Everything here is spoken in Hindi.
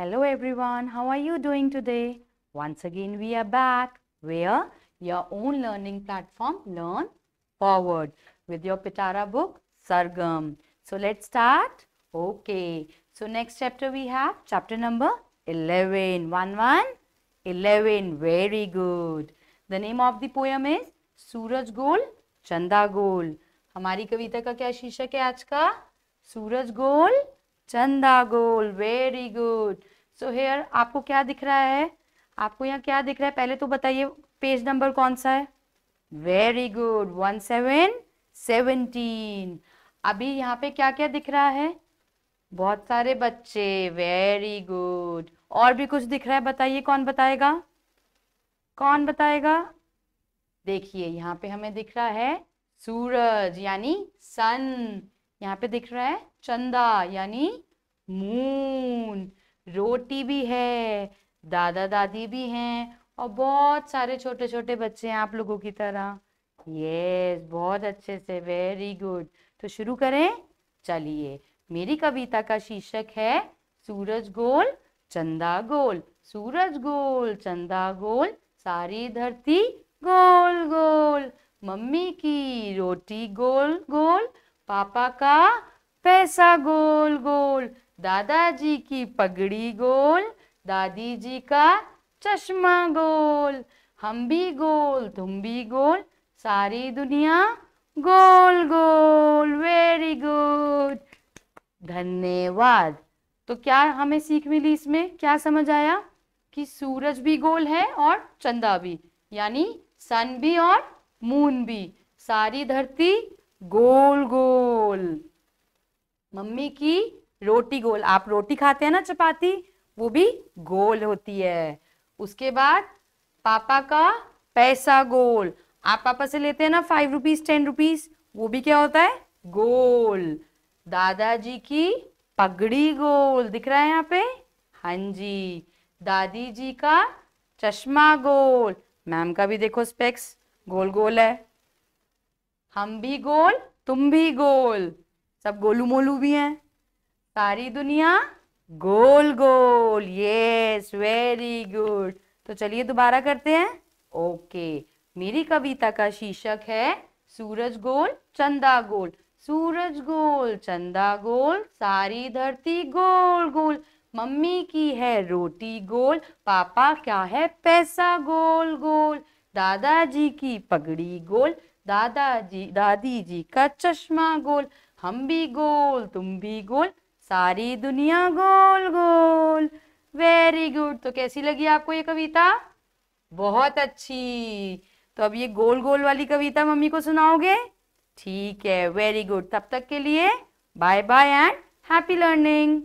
Hello everyone, how are you doing today? Once again we are back where your own learning platform Learn Forward with your Pitara book Sargam. So let's start. Okay, so next chapter we have chapter number 11. 1 1 11. Very good. The name of the poem is Suraj Gol Chanda Gol. हमारी कविता का क्या शीर्षक है आज का सूरज गोल चंदा गोल वेरी गुड सो हेयर आपको क्या दिख रहा है आपको यहाँ क्या दिख रहा है पहले तो बताइए पेज नंबर कौन सा है very good one seven seventeen अभी यहाँ पे क्या क्या दिख रहा है बहुत सारे बच्चे वेरी गुड और भी कुछ दिख रहा है बताइए कौन बताएगा कौन बताएगा देखिए यहाँ पे हमें दिख रहा है सूरज यानी सन यहाँ पे दिख रहा है चंदा यानी मून रोटी भी है दादा दादी भी हैं और बहुत सारे छोटे छोटे बच्चे हैं आप लोगों की तरह यस बहुत अच्छे से वेरी गुड तो शुरू करें चलिए मेरी कविता का शीर्षक है सूरज गोल चंदा गोल सूरज गोल चंदा गोल सारी धरती गोल गोल मम्मी की रोटी गोल गोल पापा का पैसा गोल गोल दादाजी की पगड़ी गोल दादी जी का चश्मा गोल हम भी गोल तुम भी गोल सारी दुनिया गोल गोल वेरी गुड धन्यवाद तो क्या हमें सीख मिली इसमें क्या समझ आया कि सूरज भी गोल है और चंदा भी यानी सन भी और मून भी सारी धरती गोल गोल मम्मी की रोटी गोल आप रोटी खाते हैं ना चपाती वो भी गोल होती है उसके बाद पापा का पैसा गोल आप पापा से लेते हैं ना फाइव रुपीज टेन रुपीज वो भी क्या होता है गोल दादाजी की पगड़ी गोल दिख रहा है यहाँ पे हाँ जी दादी जी का चश्मा गोल मैम का भी देखो स्पेक्स गोल गोल है हम भी गोल तुम भी गोल सब गोलू मोलू भी हैं सारी दुनिया गोल गोल यस वेरी गुड तो चलिए दोबारा करते हैं ओके मेरी कविता का शीर्षक है सूरज गोल चंदा गोल सूरज गोल चंदा गोल सारी धरती गोल गोल मम्मी की है रोटी गोल पापा क्या है पैसा गोल गोल दादाजी की पगड़ी गोल दादाजी दादी जी का चश्मा गोल हम भी गोल तुम भी गोल सारी दुनिया गोल गोल वेरी गुड तो कैसी लगी आपको ये कविता बहुत अच्छी तो अब ये गोल गोल वाली कविता मम्मी को सुनाओगे ठीक है वेरी गुड तब तक के लिए bye bye and happy learning